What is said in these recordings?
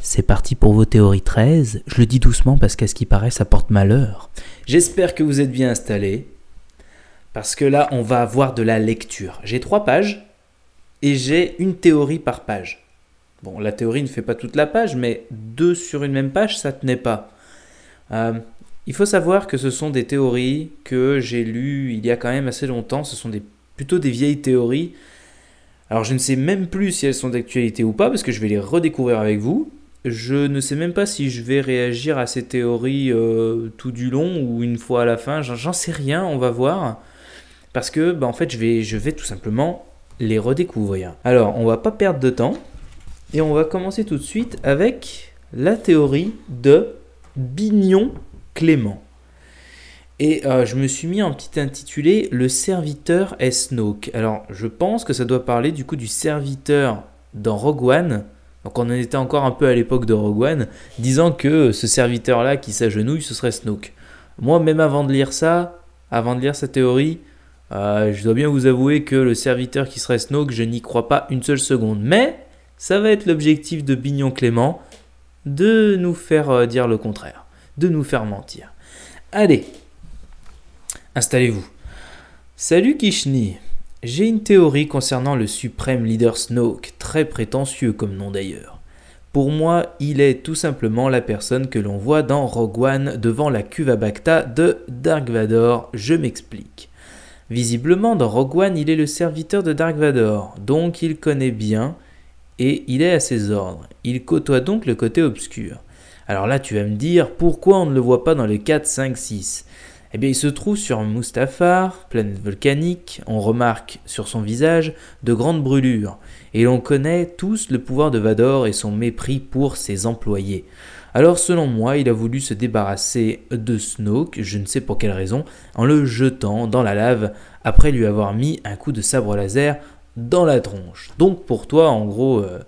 C'est parti pour vos théories 13. Je le dis doucement parce qu'à ce qui paraît, ça porte malheur. J'espère que vous êtes bien installés. Parce que là, on va avoir de la lecture. J'ai trois pages et j'ai une théorie par page. Bon, la théorie ne fait pas toute la page, mais deux sur une même page, ça tenait pas. Euh, il faut savoir que ce sont des théories que j'ai lues il y a quand même assez longtemps. Ce sont des, plutôt des vieilles théories. Alors je ne sais même plus si elles sont d'actualité ou pas, parce que je vais les redécouvrir avec vous. Je ne sais même pas si je vais réagir à ces théories euh, tout du long ou une fois à la fin, j'en sais rien, on va voir. Parce que bah, en fait je vais, je vais tout simplement les redécouvrir. Alors on va pas perdre de temps et on va commencer tout de suite avec la théorie de Bignon Clément. Et euh, je me suis mis en petit intitulé Le serviteur est Snoke. Alors je pense que ça doit parler du coup du serviteur dans Rogue One donc on en était encore un peu à l'époque de Rogue One, disant que ce serviteur-là qui s'agenouille, ce serait Snoke. Moi, même avant de lire ça, avant de lire sa théorie, euh, je dois bien vous avouer que le serviteur qui serait Snoke, je n'y crois pas une seule seconde. Mais ça va être l'objectif de Bignon Clément, de nous faire euh, dire le contraire, de nous faire mentir. Allez, installez-vous. Salut Kishni. J'ai une théorie concernant le suprême leader Snoke, très prétentieux comme nom d'ailleurs. Pour moi, il est tout simplement la personne que l'on voit dans Rogue One devant la cuve à de Dark Vador, je m'explique. Visiblement, dans Rogue One, il est le serviteur de Dark Vador, donc il connaît bien et il est à ses ordres. Il côtoie donc le côté obscur. Alors là, tu vas me dire, pourquoi on ne le voit pas dans le 4, 5, 6 eh bien, il se trouve sur Mustafar, planète volcanique, on remarque sur son visage de grandes brûlures, et l'on connaît tous le pouvoir de Vador et son mépris pour ses employés. Alors selon moi, il a voulu se débarrasser de Snoke, je ne sais pour quelle raison, en le jetant dans la lave après lui avoir mis un coup de sabre laser dans la tronche. Donc pour toi, en gros, euh,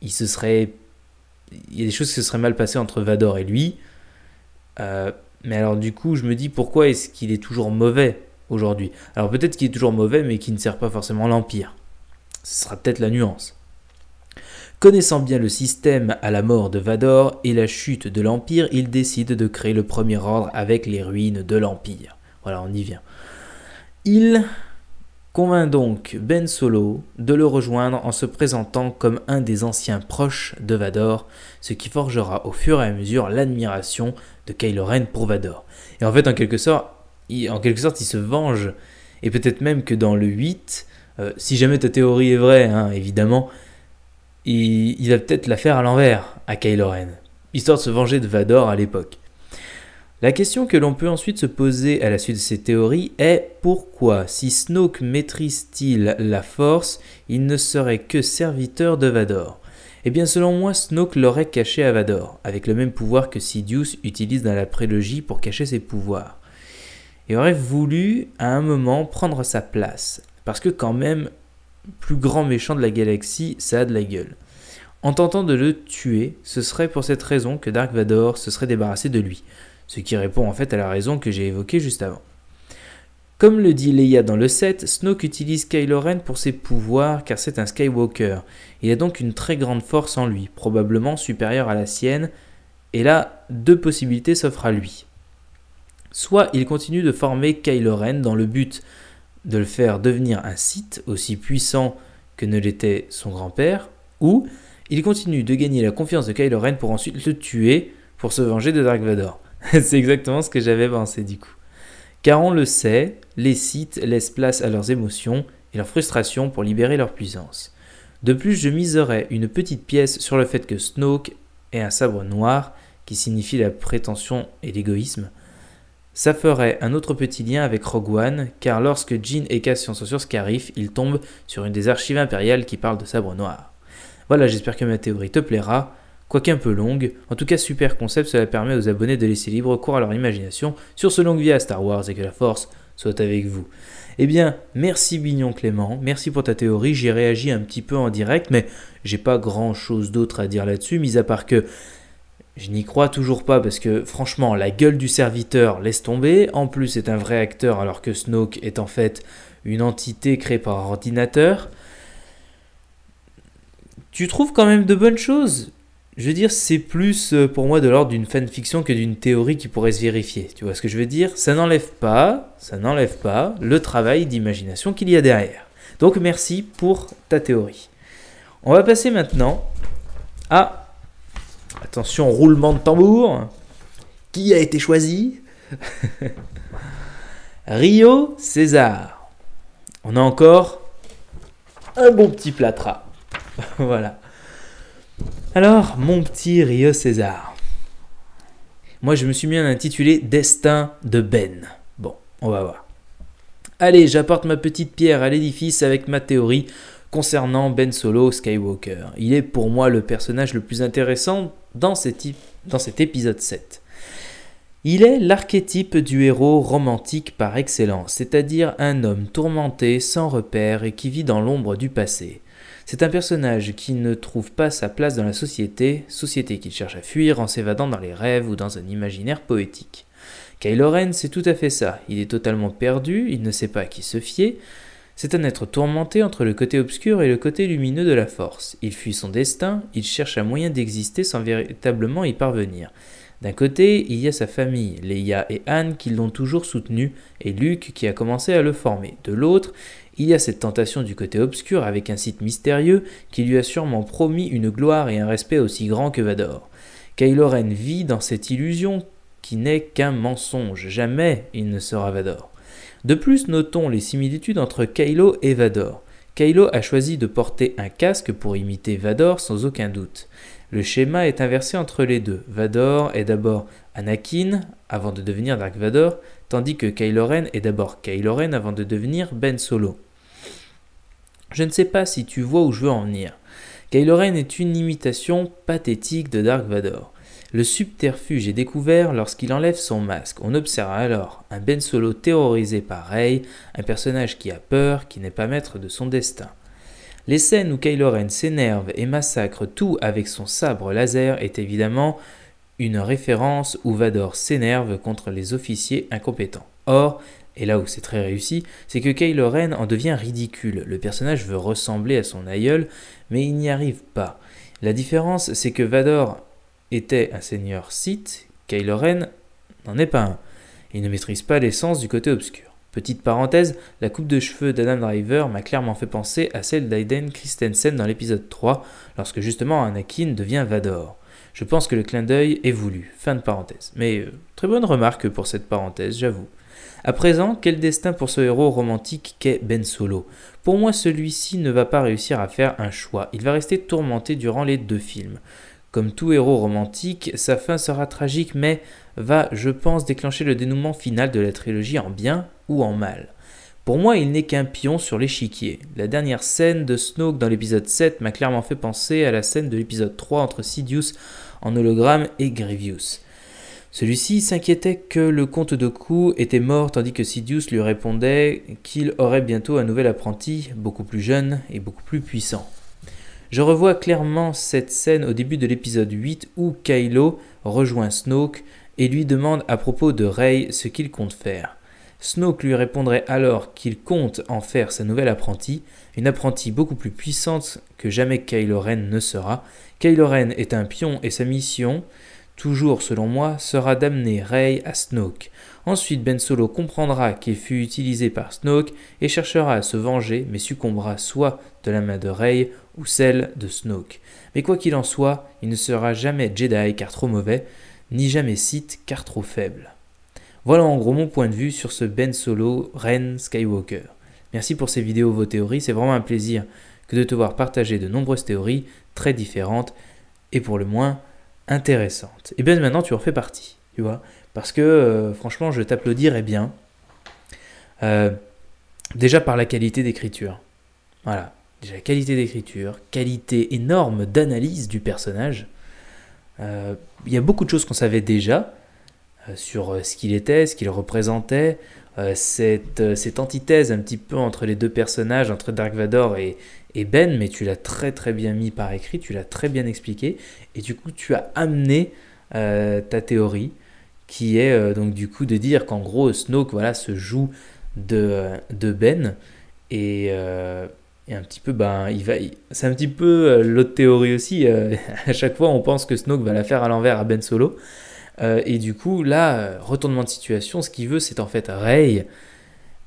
il se serait... Il y a des choses qui se seraient mal passées entre Vador et lui. Euh, mais alors du coup, je me dis pourquoi est-ce qu'il est toujours mauvais aujourd'hui Alors peut-être qu'il est toujours mauvais, mais qu'il ne sert pas forcément l'Empire. Ce sera peut-être la nuance. Connaissant bien le système à la mort de Vador et la chute de l'Empire, il décide de créer le Premier Ordre avec les ruines de l'Empire. Voilà, on y vient. Il convainc donc Ben Solo de le rejoindre en se présentant comme un des anciens proches de Vador, ce qui forgera au fur et à mesure l'admiration de Kylo Ren pour Vador. Et en fait, en quelque sorte, il, en quelque sorte, il se venge. Et peut-être même que dans le 8, euh, si jamais ta théorie est vraie, hein, évidemment, il, il va peut-être la faire à l'envers à Kylo Ren, histoire de se venger de Vador à l'époque. La question que l'on peut ensuite se poser à la suite de ces théories est pourquoi, si Snoke maîtrise-t-il la force, il ne serait que serviteur de Vador eh bien, selon moi, Snoke l'aurait caché à Vador, avec le même pouvoir que Sidious utilise dans la prélogie pour cacher ses pouvoirs. Et aurait voulu, à un moment, prendre sa place. Parce que, quand même, plus grand méchant de la galaxie, ça a de la gueule. En tentant de le tuer, ce serait pour cette raison que Dark Vador se serait débarrassé de lui ce qui répond en fait à la raison que j'ai évoquée juste avant. Comme le dit Leia dans le set, Snoke utilise Kylo Ren pour ses pouvoirs car c'est un Skywalker. Il a donc une très grande force en lui, probablement supérieure à la sienne, et là, deux possibilités s'offrent à lui. Soit il continue de former Kylo Ren dans le but de le faire devenir un Sith aussi puissant que ne l'était son grand-père, ou il continue de gagner la confiance de Kylo Ren pour ensuite le tuer pour se venger de Dark Vador. c'est exactement ce que j'avais pensé du coup. Car on le sait, les sites laissent place à leurs émotions et leurs frustrations pour libérer leur puissance. De plus, je miserais une petite pièce sur le fait que Snoke est un sabre noir, qui signifie la prétention et l'égoïsme. Ça ferait un autre petit lien avec Rogue One, car lorsque Jin et Cassian sont sur Scarif, ils tombent sur une des archives impériales qui parle de sabre noir. Voilà, j'espère que ma théorie te plaira quoique un peu longue. En tout cas, super concept, cela permet aux abonnés de laisser libre cours à leur imagination sur ce long à Star Wars et que la force soit avec vous. Eh bien, merci Bignon Clément, merci pour ta théorie, j'ai réagi un petit peu en direct, mais j'ai pas grand chose d'autre à dire là-dessus, mis à part que je n'y crois toujours pas parce que franchement, la gueule du serviteur laisse tomber, en plus c'est un vrai acteur alors que Snoke est en fait une entité créée par ordinateur. Tu trouves quand même de bonnes choses je veux dire, c'est plus euh, pour moi de l'ordre d'une fanfiction que d'une théorie qui pourrait se vérifier. Tu vois ce que je veux dire Ça n'enlève pas, ça n'enlève pas le travail d'imagination qu'il y a derrière. Donc merci pour ta théorie. On va passer maintenant à attention roulement de tambour. Qui a été choisi Rio César. On a encore un bon petit plâtras. voilà. Alors, mon petit Rio César. Moi, je me suis mis à l'intituler Destin de Ben. Bon, on va voir. Allez, j'apporte ma petite pierre à l'édifice avec ma théorie concernant Ben Solo Skywalker. Il est pour moi le personnage le plus intéressant dans cet, dans cet épisode 7. Il est l'archétype du héros romantique par excellence, c'est-à-dire un homme tourmenté, sans repère et qui vit dans l'ombre du passé. C'est un personnage qui ne trouve pas sa place dans la société, société qu'il cherche à fuir en s'évadant dans les rêves ou dans un imaginaire poétique. Kylo Ren, c'est tout à fait ça. Il est totalement perdu, il ne sait pas à qui se fier. C'est un être tourmenté entre le côté obscur et le côté lumineux de la force. Il fuit son destin, il cherche un moyen d'exister sans véritablement y parvenir. D'un côté, il y a sa famille, Leia et Anne qui l'ont toujours soutenu, et Luke qui a commencé à le former. De l'autre, il y a cette tentation du côté obscur avec un site mystérieux qui lui a sûrement promis une gloire et un respect aussi grand que Vador. Kylo Ren vit dans cette illusion qui n'est qu'un mensonge, jamais il ne sera Vador. De plus, notons les similitudes entre Kylo et Vador. Kylo a choisi de porter un casque pour imiter Vador sans aucun doute. Le schéma est inversé entre les deux. Vador est d'abord Anakin avant de devenir Dark Vador, tandis que Kylo Ren est d'abord Kylo Ren avant de devenir Ben Solo. Je ne sais pas si tu vois où je veux en venir. Kylo Ren est une imitation pathétique de Dark Vador. Le subterfuge est découvert lorsqu'il enlève son masque. On observe alors un Ben Solo terrorisé par un personnage qui a peur, qui n'est pas maître de son destin. Les scènes où Kylo Ren s'énerve et massacre tout avec son sabre laser est évidemment une référence où Vador s'énerve contre les officiers incompétents. Or, et là où c'est très réussi, c'est que Kylo Ren en devient ridicule. Le personnage veut ressembler à son aïeul, mais il n'y arrive pas. La différence, c'est que Vador était un seigneur Sith, Kylo Ren n'en est pas un. Il ne maîtrise pas l'essence du côté obscur. Petite parenthèse, la coupe de cheveux d'Adam Driver m'a clairement fait penser à celle d'Aiden Christensen dans l'épisode 3, lorsque justement Anakin devient Vador. Je pense que le clin d'œil est voulu. Fin de parenthèse. Mais euh, très bonne remarque pour cette parenthèse, j'avoue. À présent, quel destin pour ce héros romantique qu'est Ben Solo Pour moi, celui-ci ne va pas réussir à faire un choix. Il va rester tourmenté durant les deux films. Comme tout héros romantique, sa fin sera tragique, mais va, je pense, déclencher le dénouement final de la trilogie en bien ou en mal. Pour moi, il n'est qu'un pion sur l'échiquier. La dernière scène de Snoke dans l'épisode 7 m'a clairement fait penser à la scène de l'épisode 3 entre Sidious en hologramme et Grievous. Celui-ci s'inquiétait que le comte de Ku était mort tandis que Sidious lui répondait qu'il aurait bientôt un nouvel apprenti, beaucoup plus jeune et beaucoup plus puissant. Je revois clairement cette scène au début de l'épisode 8 où Kylo rejoint Snoke et lui demande à propos de Rey ce qu'il compte faire. Snoke lui répondrait alors qu'il compte en faire sa nouvelle apprentie, une apprentie beaucoup plus puissante que jamais Kylo Ren ne sera. Kylo Ren est un pion et sa mission toujours selon moi, sera d'amener Rey à Snoke. Ensuite, Ben Solo comprendra qu'il fut utilisé par Snoke et cherchera à se venger, mais succombera soit de la main de Rey ou celle de Snoke. Mais quoi qu'il en soit, il ne sera jamais Jedi car trop mauvais, ni jamais Sith car trop faible. Voilà en gros mon point de vue sur ce Ben Solo Ren Skywalker. Merci pour ces vidéos, vos théories, c'est vraiment un plaisir que de te voir partager de nombreuses théories très différentes et pour le moins intéressante. Et bien maintenant, tu en fais partie, tu vois. Parce que euh, franchement, je t'applaudirais bien. Euh, déjà par la qualité d'écriture. Voilà. Déjà qualité d'écriture, qualité énorme d'analyse du personnage. Euh, il y a beaucoup de choses qu'on savait déjà sur ce qu'il était, ce qu'il représentait. Euh, euh, cette, antithèse un petit peu entre les deux personnages, entre Dark Vador et, Ben, mais tu l'as très très bien mis par écrit, tu l'as très bien expliqué, et du coup tu as amené euh, ta théorie, qui est donc du coup de dire qu'en gros Snoke voilà, se joue de, Ben, et, et, un petit peu, ben, il va, c'est un petit peu l'autre théorie aussi, à chaque fois on pense que Snoke va la faire à l'envers à Ben Solo, euh, et du coup, là, euh, retournement de situation, ce qu'il veut, c'est en fait Rey,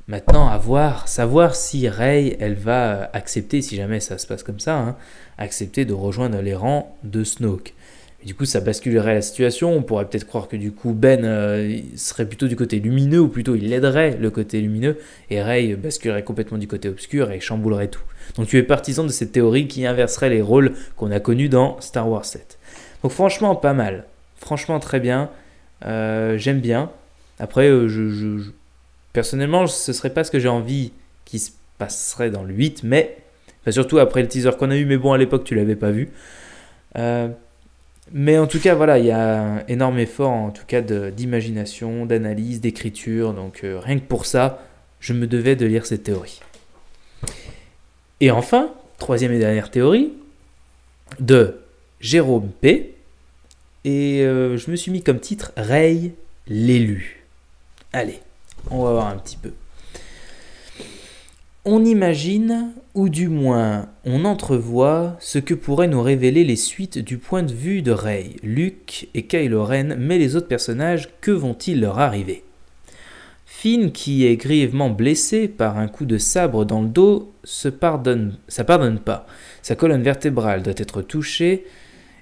Maintenant, avoir, savoir si Rey, elle va euh, accepter, si jamais ça se passe comme ça, hein, accepter de rejoindre les rangs de Snoke. Et du coup, ça basculerait la situation. On pourrait peut-être croire que du coup, Ben serait plutôt du côté lumineux, ou plutôt il aiderait le côté lumineux, et Rey basculerait complètement du côté obscur et chamboulerait tout. Donc tu es partisan de cette théorie qui inverserait les rôles qu'on a connus dans Star Wars 7. Donc franchement, pas mal franchement très bien. Euh, j'aime bien. Après, euh, je, personnellement, ce serait pas ce que j'ai envie qui se passerait dans le 8, mais surtout après le teaser qu'on a eu, mais bon, à l'époque, tu l'avais pas vu. Euh, mais en tout cas, voilà, il y a un énorme effort, en tout cas, d'imagination, d'analyse, d'écriture. Donc, rien que pour ça, je me devais de lire cette théorie. Et enfin, troisième et dernière théorie de Jérôme P et euh, je me suis mis comme titre Rey, l'élu. Allez, on va voir un petit peu. On imagine, ou du moins on entrevoit, ce que pourraient nous révéler les suites du point de vue de Rey, Luke et Kylo Ren, mais les autres personnages, que vont-ils leur arriver Finn, qui est grièvement blessé par un coup de sabre dans le dos, se pardonne, ça pardonne pas. Sa colonne vertébrale doit être touchée,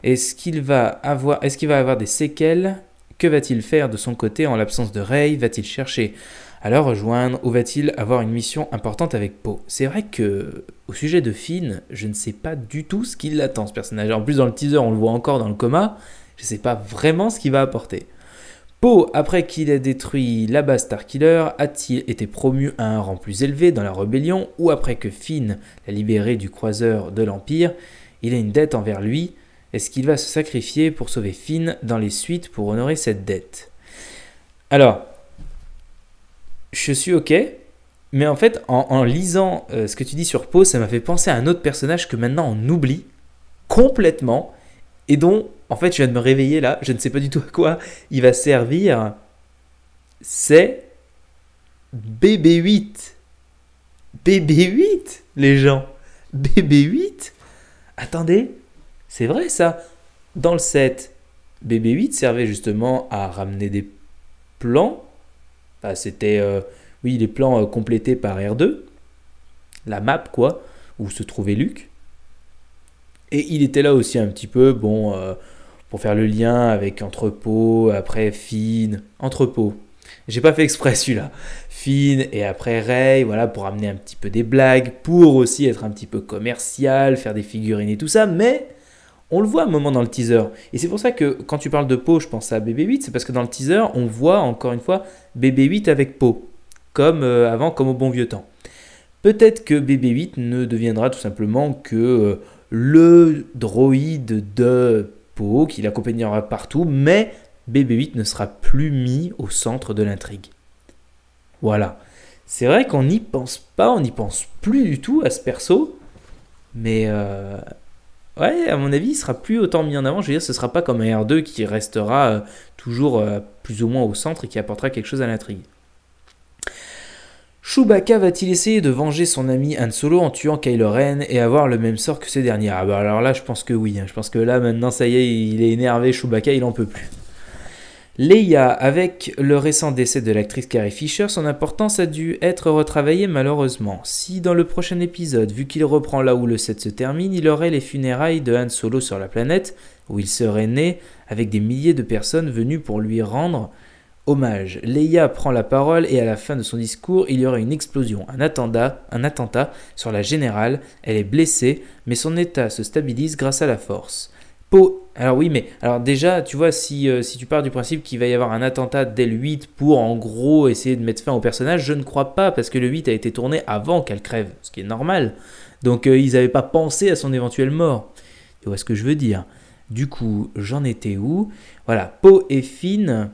est-ce qu'il va, avoir, est va avoir des séquelles Que va-t-il faire de son côté en l'absence de Rey Va-t-il chercher à la rejoindre ou va-t-il avoir une mission importante avec Poe C'est vrai que au sujet de Finn, je ne sais pas du tout ce qu'il attend ce personnage. En plus dans le teaser, on le voit encore dans le coma, je ne sais pas vraiment ce qu'il va apporter. Poe, après qu'il ait détruit la base Starkiller, a-t-il été promu à un rang plus élevé dans la rébellion ou après que Finn l'a libéré du croiseur de l'Empire, il a une dette envers lui est-ce qu'il va se sacrifier pour sauver Finn dans les suites pour honorer cette dette Alors, je suis ok, mais en fait, en, lisant euh, ce que tu dis sur Poe, ça m'a fait penser à un autre personnage que maintenant on oublie complètement et dont, en fait, je viens de me réveiller là, je ne sais pas du tout à quoi il va servir. C'est BB8. BB8, les gens. BB8 Attendez, c'est vrai ça. Dans le 7, BB8 servait justement à ramener des plans. Ah, c'était, euh, oui, les plans euh, complétés par R2. La map, quoi, où se trouvait Luc. Et il était là aussi un petit peu, bon, euh, pour faire le lien avec entrepôt, après Finn... entrepôt. J'ai pas fait exprès celui-là. Fine et après Ray, voilà, pour amener un petit peu des blagues, pour aussi être un petit peu commercial, faire des figurines et tout ça, mais on le voit un moment dans le teaser. Et c'est pour ça que quand tu parles de Poe, je pense à BB8, c'est parce que dans le teaser, on voit encore une fois BB8 avec Poe, comme euh, avant, comme au bon vieux temps. Peut-être que BB8 ne deviendra tout simplement que euh, le droïde de Poe qui l'accompagnera partout, mais BB8 ne sera plus mis au centre de l'intrigue. Voilà. C'est vrai qu'on n'y pense pas, on n'y pense plus du tout à ce perso, mais... Euh, Ouais, à mon avis, il sera plus autant mis en avant. Je veux dire, ce sera pas comme un R2 qui restera euh, toujours euh, plus ou moins au centre et qui apportera quelque chose à l'intrigue. Chewbacca va-t-il essayer de venger son ami Han Solo en tuant Kylo Ren et avoir le même sort que ces derniers Ah bah alors là, je pense que oui. Hein. Je pense que là, maintenant, ça y est, il est énervé, Chewbacca, il en peut plus. Leia, avec le récent décès de l'actrice Carrie Fisher, son importance a dû être retravaillée malheureusement. Si dans le prochain épisode, vu qu'il reprend là où le set se termine, il aurait les funérailles de Han Solo sur la planète, où il serait né, avec des milliers de personnes venues pour lui rendre hommage. Leia prend la parole et à la fin de son discours, il y aurait une explosion, un attentat, un attentat sur la générale. Elle est blessée, mais son état se stabilise grâce à la force. Po alors oui, mais alors déjà, tu vois, si, euh, si tu pars du principe qu'il va y avoir un attentat dès le 8 pour en gros essayer de mettre fin au personnage, je ne crois pas, parce que le 8 a été tourné avant qu'elle crève, ce qui est normal. Donc euh, ils n'avaient pas pensé à son éventuelle mort. Tu vois ce que je veux dire Du coup, j'en étais où Voilà, Poe et Finn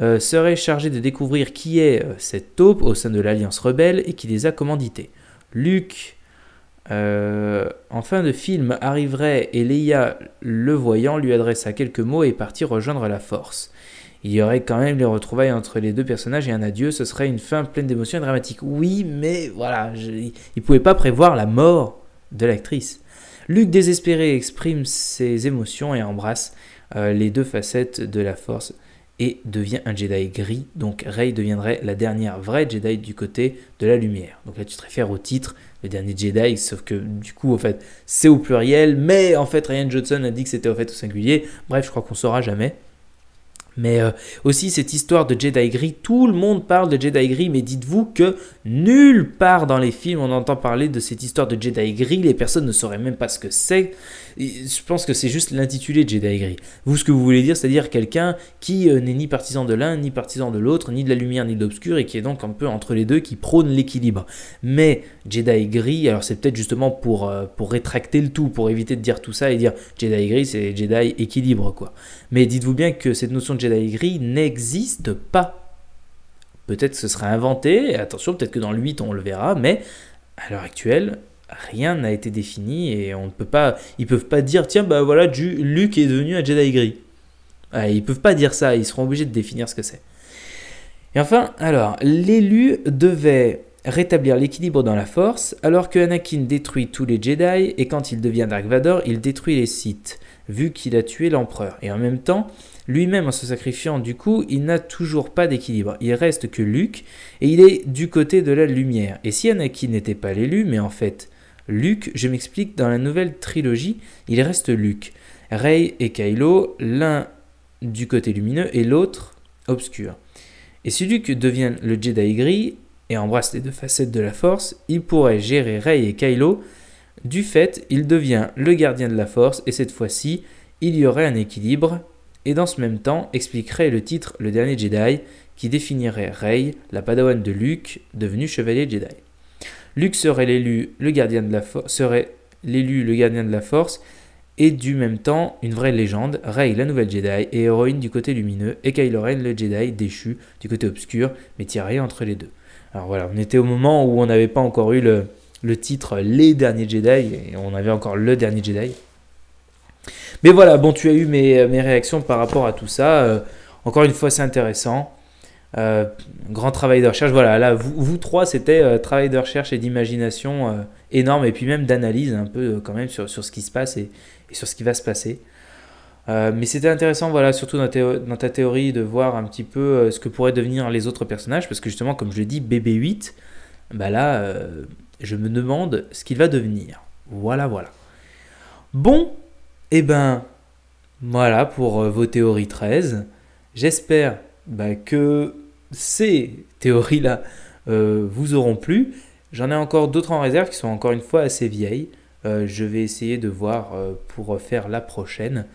euh, seraient chargés de découvrir qui est cette taupe au sein de l'Alliance Rebelle et qui les a commandités. Luc... Euh, en fin de film arriverait et Leia, le voyant, lui adressa quelques mots et partit rejoindre la force. Il y aurait quand même les retrouvailles entre les deux personnages et un adieu, ce serait une fin pleine d'émotions et dramatique. Oui, mais voilà, il ne pouvait pas prévoir la mort de l'actrice. Luc désespéré exprime ses émotions et embrasse euh, les deux facettes de la force et devient un Jedi gris, donc Rey deviendrait la dernière vraie Jedi du côté de la lumière. Donc là tu te réfères au titre le dernier Jedi, sauf que du coup, en fait, c'est au pluriel, mais en fait, Ryan Johnson a dit que c'était en fait au singulier. Bref, je crois qu'on saura jamais. Mais euh, aussi cette histoire de Jedi Gris, tout le monde parle de Jedi Gris, mais dites-vous que nulle part dans les films on entend parler de cette histoire de Jedi Gris, les personnes ne sauraient même pas ce que c'est. Je pense que c'est juste l'intitulé Jedi Gris. Vous, ce que vous voulez dire, c'est-à-dire quelqu'un qui euh, n'est ni partisan de l'un, ni partisan de l'autre, ni de la lumière, ni de l'obscur, et qui est donc un peu entre les deux, qui prône l'équilibre. Mais Jedi Gris, alors c'est peut-être justement pour, euh, pour rétracter le tout, pour éviter de dire tout ça et dire Jedi Gris, c'est Jedi équilibre, quoi. Mais dites-vous bien que cette notion de Jedi gris n'existe pas. Peut-être que ce sera inventé, attention, peut-être que dans le 8 on le verra, mais à l'heure actuelle, rien n'a été défini et on ne peut pas, ils peuvent pas dire tiens bah voilà Luke est devenu un Jedi gris. ils peuvent pas dire ça, ils seront obligés de définir ce que c'est. Et enfin, alors l'élu devait rétablir l'équilibre dans la Force, alors que Anakin détruit tous les Jedi et quand il devient Dark Vador, il détruit les Sith vu qu'il a tué l'empereur. Et en même temps, lui-même en se sacrifiant, du coup, il n'a toujours pas d'équilibre. Il reste que Luke, et il est du côté de la lumière. Et si Anakin n'était pas l'élu, mais en fait Luke, je m'explique, dans la nouvelle trilogie, il reste Luke. Rey et Kylo, l'un du côté lumineux et l'autre obscur. Et si Luke devient le Jedi gris et embrasse les deux facettes de la force, il pourrait gérer Rey et Kylo. Du fait, il devient le gardien de la force et cette fois-ci, il y aurait un équilibre et dans ce même temps expliquerait le titre Le Dernier Jedi, qui définirait Rey, la padawan de Luke, devenue chevalier Jedi. Luke serait l'élu, le gardien de la serait l'élu, le gardien de la force, et du même temps une vraie légende, Rey, la nouvelle Jedi, et héroïne du côté lumineux, et Kylo Ren, le Jedi déchu du côté obscur, mais tiré entre les deux. Alors voilà, on était au moment où on n'avait pas encore eu le, le titre Les Derniers Jedi, et on avait encore le Dernier Jedi. Mais voilà, bon, tu as eu mes, euh, réactions par rapport à tout ça. Euh, encore une fois, c'est intéressant. Euh, grand travail de recherche. Voilà, là, vous, vous trois, c'était travail de recherche et d'imagination énorme, et puis même d'analyse un peu quand même sur, ce qui se passe et, sur ce qui va se passer. mais c'était intéressant, voilà, surtout dans, ta théorie, de voir un petit peu ce que pourraient devenir les autres personnages, parce que justement, comme je l'ai dit, BB8, bah là, je me demande ce qu'il va devenir. Voilà, voilà. Bon, eh ben, voilà pour euh, vos théories 13. J'espère bah, que ces théories-là euh, vous auront plu. J'en ai encore d'autres en réserve qui sont encore une fois assez vieilles. Euh, je vais essayer de voir pour faire la prochaine,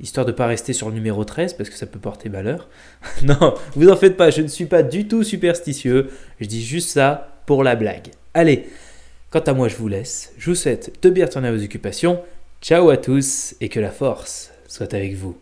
histoire de ne pas rester sur le numéro 13 parce que ça peut porter malheur. non, vous en faites pas, je ne suis pas du tout superstitieux. Je dis juste ça pour la blague. Allez, quant à moi, je vous laisse. Je vous souhaite de bien retourner à vos occupations Ciao à tous et que la force soit avec vous.